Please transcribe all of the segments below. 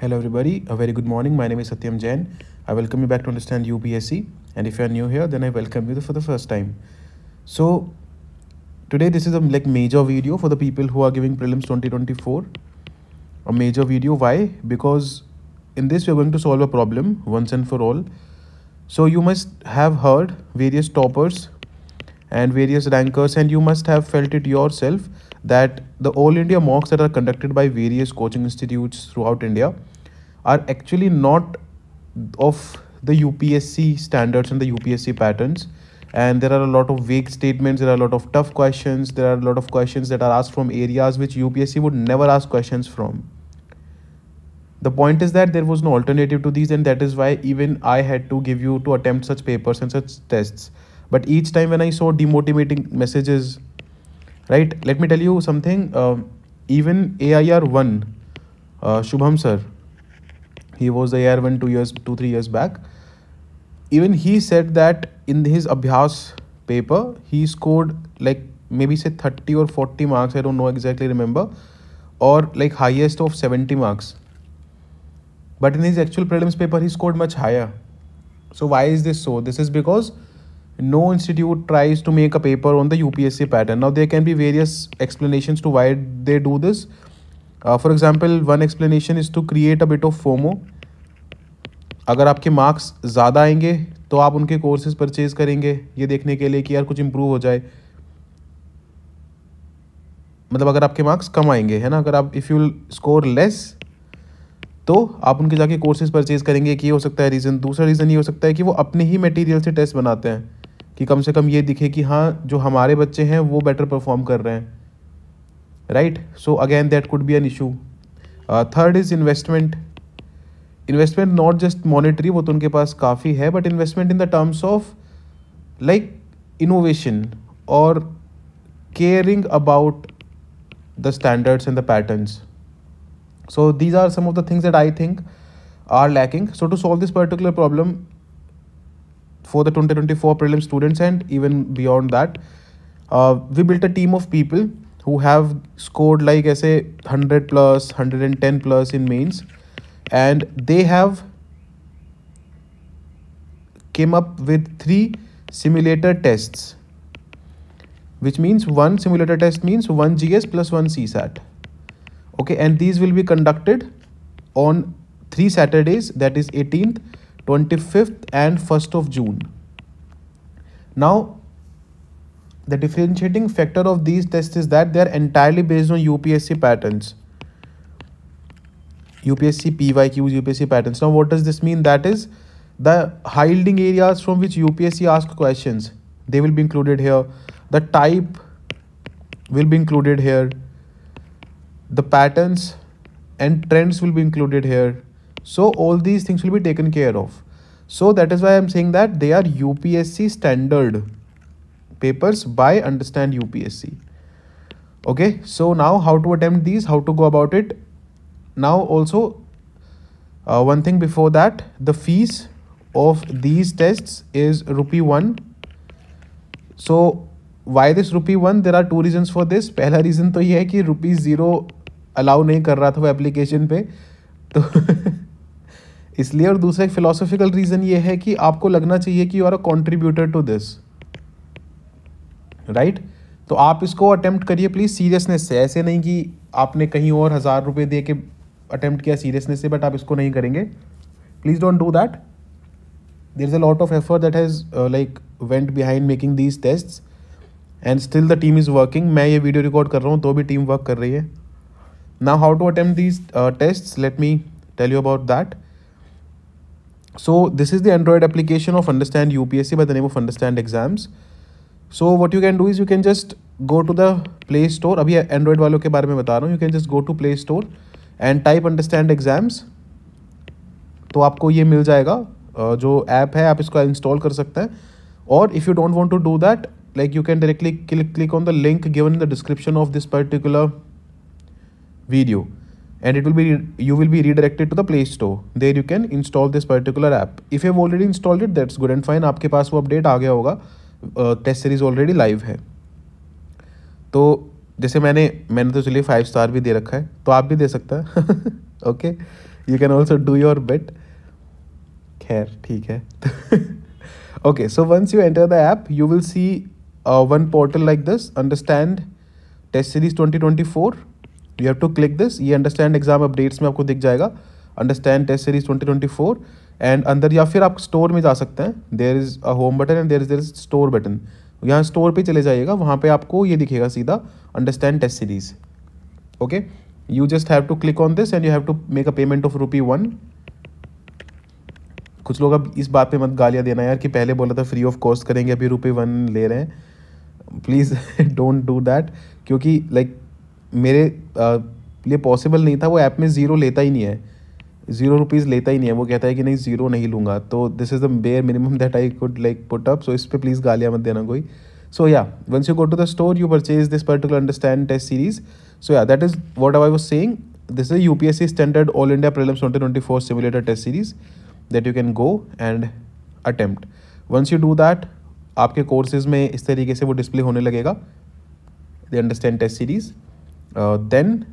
Hello everybody, a very good morning. My name is Satyam Jain. I welcome you back to Understand UPSC and if you are new here then I welcome you for the first time. So today this is a like major video for the people who are giving prelims 2024. A major video why? Because in this we are going to solve a problem once and for all. So you must have heard various toppers and various rankers and you must have felt it yourself that the All India mocks that are conducted by various coaching institutes throughout India are actually not of the UPSC standards and the UPSC patterns. And there are a lot of vague statements, there are a lot of tough questions, there are a lot of questions that are asked from areas which UPSC would never ask questions from. The point is that there was no alternative to these, and that is why even I had to give you to attempt such papers and such tests. But each time when I saw demotivating messages, right let me tell you something uh, even air1 uh, shubham sir he was the air1 2 years 2 3 years back even he said that in his abhyas paper he scored like maybe say 30 or 40 marks i don't know exactly remember or like highest of 70 marks but in his actual prelims paper he scored much higher so why is this so this is because no institute tries to make a paper on the UPSC pattern. Now, there can be various explanations to why they do this. Uh, for example, one explanation is to create a bit of FOMO. अगर आपके marks ज़्यादा आएंगे तो आप उनके courses purchase करेंगे ये देखने के लिए कि यार कुछ इम्प्रूव हो जाए मतलब अगर आपके मार्क्स कम आएंगे है ना अगर आप इफ़ यू स्कोर लेस तो आप उनके जाके कोर्सेज परचेज करेंगे कि ये हो सकता है रीज़न दूसरा रीज़न ये हो सकता है कि वो अपने ही मटेरियल से टेस्ट बनाते हैं कि कम से कम ये दिखे कि हाँ जो हमारे बच्चे हैं वो बेटर परफॉर्म कर रहे हैं right so again that could be an issue third is investment investment not just monetary वो तो उनके पास काफ़ी है but investment in the terms of like innovation और caring about the standards and the patterns so these are some of the things that I think are lacking so to solve this particular problem for the 2024 prelim students and even beyond that. Uh, we built a team of people who have scored like I say 100 plus, 110 plus in mains and they have came up with three simulator tests which means one simulator test means one GS plus one CSAT. Okay, and these will be conducted on three Saturdays that is 18th, 25th and 1st of June. Now, the differentiating factor of these tests is that they are entirely based on UPSC patterns. UPSC PYQs, UPSC patterns. Now, what does this mean? That is the high yielding areas from which UPSC asks questions. They will be included here. The type will be included here. The patterns and trends will be included here so all these things will be taken care of. So that is why I am saying that they are UPSC standard papers by understand UPSC. Okay, so now how to attempt these, how to go about it. Now also, uh, one thing before that, the fees of these tests is rupee 1. So why this rupee 1? There are two reasons for this. First reason तो ये है कि rupee 0 allow नहीं कर रहा था वो application पे इसलिए और दूसरा एक फिलोसॉफिकल रीज़न ये है कि आपको लगना चाहिए कि you are a contributor to this right तो आप इसको अटैम्प्ट करिए प्लीज़ सीरियसनेस से ऐसे नहीं कि आपने कहीं और हज़ार रुपये दे के अटैम्प्ट किया सीरियसनेस से बट आप इसको नहीं करेंगे please don't do that there is a lot of effort that has like went behind making these test and still the team is working मैं ये वीडियो रिकॉर्ड कर रहा हूँ तो भी टीम वर्क कर रही है now how to attempt these test let me tell you about that So this is the Android application of Understand UPSC by the name of Understand Exams. So what you can do is you can just go to the Play Store. abhi Android walon ke bare mein bata raha hu You can just go to Play Store and type Understand Exams. to aapko ye mil jayega jo app hai aap isko install kar sakte hain or if you don't want to do that like you can directly click click on the link given in the description of this particular video and it will be you will be redirected to the play store there you can install this particular app if you have already installed it that's good and fine aapke paas wo update आ गया होगा test series already live hai to jaise maine maine to chaliye 5 star bhi de rakha hai to aap bhi de सकता है okay you can also do your bit khair theek hai okay so once you enter the app you will see uh, one portal like this understand test series 2024 you have to click this ये understand exam updates में आपको दिख जाएगा understand test series 2024 and अंदर या फिर आप store में जा सकते हैं there is a home button and there is there is store button यहाँ स्टोर पे चले जाइएगा वहाँ पे आपको ये दिखेगा सीधा understand test series okay you just have to click on this and you have to make a payment of rupee one कुछ लोग अब इस बात पे मत गालियाँ देना यार कि पहले बोला था फ्री ऑफ कॉस्ट करेंगे अभी रुपये वन ले रहे हैं प्लीज़ डोंट डू दैट क्योंकि लाइक मेरे लिए पॉसिबल नहीं था वो ऐप में ज़ीरो लेता ही नहीं है ज़ीरो रुपीज़ लेता ही नहीं है वो कहता है कि नहीं ज़ीरो नहीं लूँगा तो this is the bare minimum that I could like put up so इस पर प्लीज़ गालियाँ मत देना कोई सो या once you go to the store you purchase this particular understand test series so या that is what I was saying this is U P S C standard all India problem twenty twenty four simulator test series that you can go and attempt once you do that आपके courses में इस तरीके से वो display होने लगेगा the understand test series Uh, then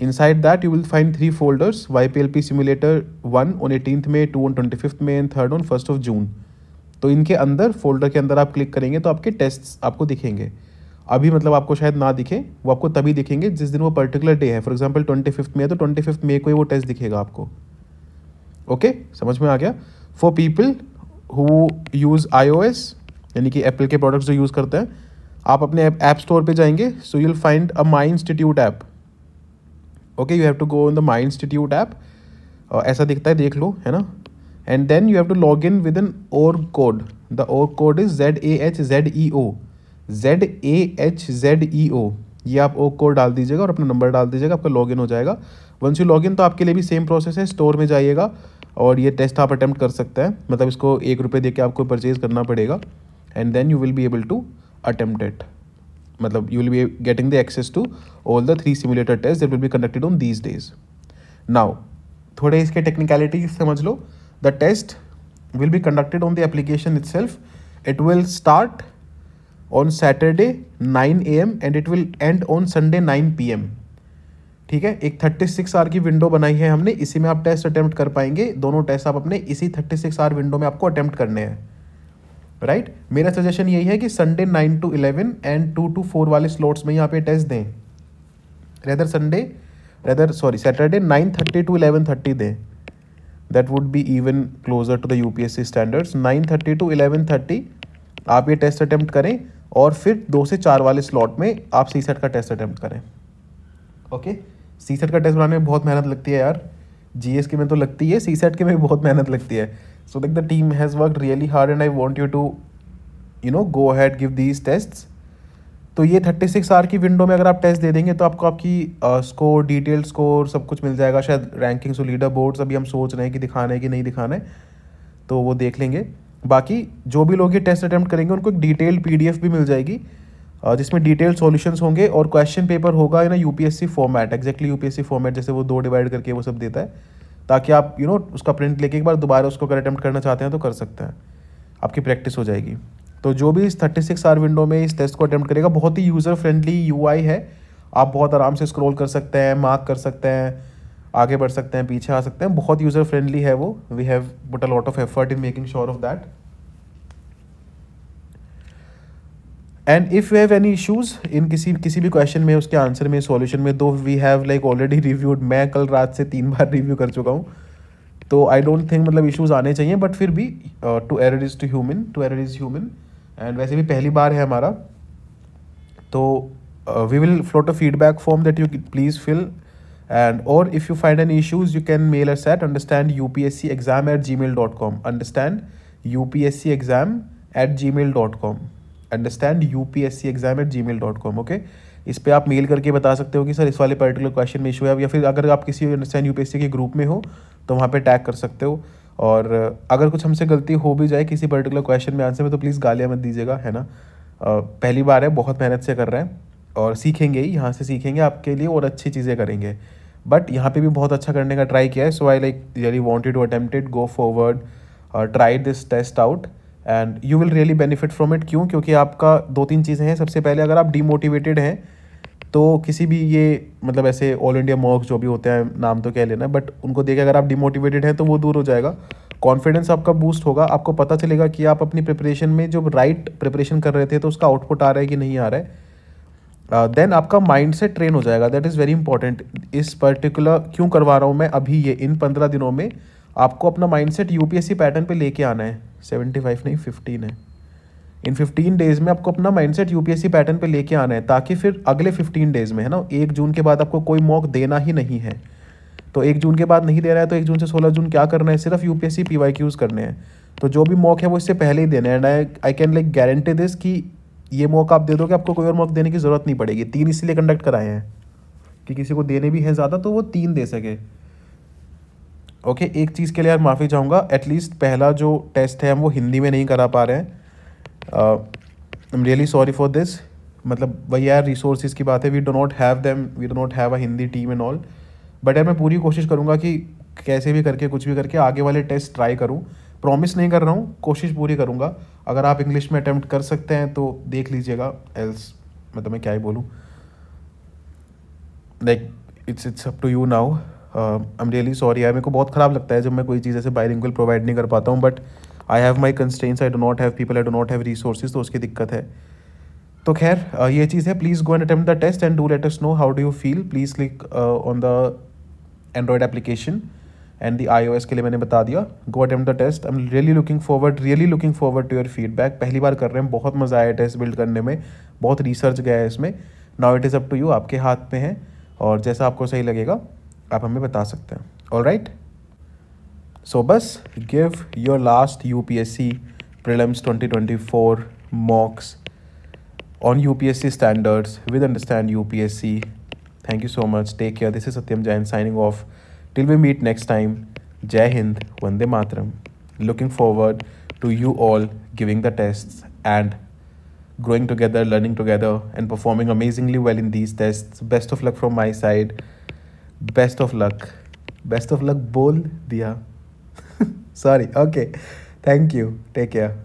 inside that you will find three folders YPLP simulator 1 on 18th May, 2 on 25th May and third on 1st of June. तो इनके अंदर फोल्डर के अंदर आप क्लिक करेंगे तो आपके टेस्ट आपको दिखेंगे अभी मतलब आपको शायद ना दिखे वो आपको तभी दिखेंगे जिस दिन वो पर्टिकुलर डे है फॉर एग्जाम्पल ट्वेंटी फिफ्थ में है तो ट्वेंटी फिफ्थ मे को ही वो टेस्ट दिखेगा आपको ओके okay? समझ में आ गया for people who use I यानी कि एप्पल के प्रोडक्ट्स जो यूज़ करते हैं आप अपने ऐप स्टोर पे जाएंगे so will find a my institute app okay you have to go in the my institute app ऐसा दिखता है देख लो है ना and then you have to log in with an org code the org code is Z A H Z E O Z A H Z E O ये आप ओ code डाल दीजिएगा और अपना नंबर डाल दीजिएगा आपका लॉग इन हो जाएगा वंस यू लॉग इन तो आपके लिए भी सेम प्रोसेस है स्टोर में जाइएगा और ये टेस्ट आप अटैम्प्ट कर सकते हैं मतलब इसको एक रुपये दे के आपको परचेज़ करना पड़ेगा and then you will be able to attempt it matlab you will be getting the access to all the three simulator tests that will be conducted on these days now thode iske technicality समझ लो the test will be conducted on the application itself it will start on Saturday 9 am and it will end on sunday 9 pm ठीक है एक 36 six R की window बनाई है हमने इसी में आप टेस्ट अटैम्प्ट कर पाएंगे दोनों टेस्ट आप अपने इसी 36 सिक्स आर विंडो में आपको अटैम्प्ट करने हैं राइट right? मेरा सजेशन यही है कि Sunday nine to eleven and two to four वाले स्लॉट्स में यहाँ पे टेस्ट दें rather Sunday rather sorry Saturday nine thirty to eleven thirty दें that would be even closer to the U P S C standards nine thirty to eleven thirty आप ये test attempt करें और फिर दो से चार वाले स्लॉट में आप सी सेट का टेस्ट अटैम्प्ट करें ओके सी सेट का टेस्ट बनाने में बहुत मेहनत लगती है यार जी एस के में तो लगती है सी सेट के में भी बहुत मेहनत लगती है So like the team has worked really hard and I want you to you know go ahead give these tests. तो ये थर्टी सिक्स आर की विंडो में अगर आप टेस्ट दे देंगे तो आपको आपकी स्कोर डिटेल स्कोर सब कुछ मिल जाएगा शायद रैंकिंग्स और लीडर बोर्ड्स अभी हम सोच रहे हैं कि दिखाना है कि नहीं दिखाना है तो वो देख लेंगे बाकी जो भी लोग ये टेस्ट अटैम्प्ट करेंगे उनको एक डिटेल्ड पीडीएफ भी मिल जाएगी जिसमें डिटेल सोल्यूशन होंगे और क्वेश्चन पेपर होगा ना U format exactly U format जैसे वो दो डिवाइड करके वो सब देता है ताकि आप यू you नो know, उसका प्रिंट लेके एक बार दोबारा उसको अगर अटैम्प्ट करना चाहते हैं तो कर सकते हैं आपकी प्रैक्टिस हो जाएगी तो जो भी इस थर्टी सिक्स आर विंडो में इस टेस्ट को अटैम्प्ट करेगा बहुत ही यूज़र फ्रेंडली यू है आप बहुत आराम से स्क्रोल कर सकते हैं मार्क कर सकते हैं आगे बढ़ सकते हैं पीछे आ सकते हैं बहुत यूज़र फ्रेंडली है वो we have put a lot of effort in making sure of that and if you have any issues in किसी किसी भी क्वेश्चन में उसके आंसर में सोल्यूशन में दो we have like already reviewed मैं कल रात से तीन बार रिव्यू कर चुका हूँ तो आई डोंट थिंक मतलब इशूज़ आने चाहिए बट फिर भी to error is to human to error is human and वैसे भी पहली बार है हमारा तो we will float a feedback form that you please fill and और if you you find issues can mail uh set understand U P S C exam at G mail dot com understand U P S C exam at G mail dot com understand U P S C exam at G mail dot com okay इस पर आप mail करके बता सकते हो कि sir इस वाले पर्टिकुलर क्वेश्चन में इशू है या फिर अगर आप किसी understand U P S C के ग्रुप में हो तो वहाँ पर टैग कर सकते हो और अगर कुछ हमसे गलती हो भी जाए किसी पर्टिकुलर क्वेश्चन में आंसर में तो प्लीज़ गालियाँ मत दीजिएगा है ना पहली बार है बहुत मेहनत से कर रहे हैं और सीखेंगे ही यहाँ से सीखेंगे आपके लिए और अच्छी चीज़ें करेंगे बट यहाँ पे भी बहुत अच्छा करने का ट्राई किया है so I like really wanted to attempted go forward try this test out and you will really benefit from it क्यों क्योंकि आपका दो तीन चीज़ें हैं सबसे पहले अगर आप डीमोटिवेटेड हैं तो किसी भी ये मतलब ऐसे ऑल इंडिया मॉक्स जो भी होते हैं नाम तो कह लेना बट उनको देखे अगर आप डिमोटिवेटेड हैं तो वो दूर हो जाएगा कॉन्फिडेंस आपका बूस्ट होगा आपको पता चलेगा कि आप अपनी प्रिपरेशन में जो राइट प्रिपरेशन कर रहे थे तो उसका आउटपुट आ रहा है कि नहीं आ रहा है देन uh, आपका माइंड से ट्रेन हो जाएगा दैट इज़ वेरी इंपॉर्टेंट इस पर्टिकुलर क्यों करवा रहा हूँ मैं अभी ये इन पंद्रह दिनों में आपको अपना माइंडसेट यूपीएससी पैटर्न पे लेके आना है सेवेंटी फाइव नहीं फिफ्टीन है इन फिफ्टीन डेज़ में आपको अपना माइंडसेट यूपीएससी पैटर्न पे लेके आना है ताकि फिर अगले फिफ्टीन डेज़ में है ना एक जून के बाद आपको कोई मॉक देना ही नहीं है तो एक जून के बाद नहीं दे रहा है तो एक जून से सोलह जून क्या करना है सिर्फ यू पी एस करने हैं तो जो भी मॉक है वो इससे पहले ही देना है and I I can like guarantee this कि ये मॉक आप दे दोगे आपको कोई और मॉक देने की ज़रूरत नहीं पड़ेगी तीन इसलिए कंडक्ट कराए हैं कि किसी को देने भी हैं ज़्यादा तो वो तीन दे सके ओके एक चीज़ के लिए यार माफ़ी चाहूँगा एटलीस्ट पहला जो टेस्ट है हम वो हिंदी में नहीं करा पा रहे हैं I am really sorry for this मतलब वही यार रिसोर्स की बात है we do not have them we do not have a Hindi team and all but यार मैं पूरी कोशिश करूँगा कि कैसे भी करके कुछ भी करके आगे वाले टेस्ट ट्राई करूँ प्रॉमिस नहीं कर रहा हूँ कोशिश पूरी करूँगा अगर आप इंग्लिश में अटैम्प्ट कर सकते हैं तो देख लीजिएगा एल्स मतलब मैं क्या ही बोलूँ like it's it's up to you now I am really sorry यार मेरे को बहुत ख़राब लगता है जब मैं कोई चीज़ ऐसे बायलिंगुअल प्रोवाइड नहीं कर पाता हूँ but I have my constraints I do not have people I do not have resources तो उसकी दिक्कत है तो खैर uh, ये चीज़ है please go and attempt the test and do let us know how do you feel please click on the Android application and the I O S के लिए मैंने बता दिया go attempt the test I am really looking forward really looking forward to your feedback पहली बार कर रहे हैं बहुत मज़ा आया टेस्ट बिल्ड करने में बहुत रिसर्च गया है इसमें now it is up to you आपके हाथ में है और जैसा आपको सही लगेगा आप हमें बता सकते हैं ऑल राइट सो बस give your last U P S C prelims twenty twenty four mocks on U P S C standards with understand U P S C thank you so much take care this is Satyam Jain signing off till we meet next time जय हिंद वंदे मातरम looking forward to you all giving the test and growing together learning together and performing amazingly well in these test best of luck from my side best of luck best of luck बोल दिया sorry okay thank you take care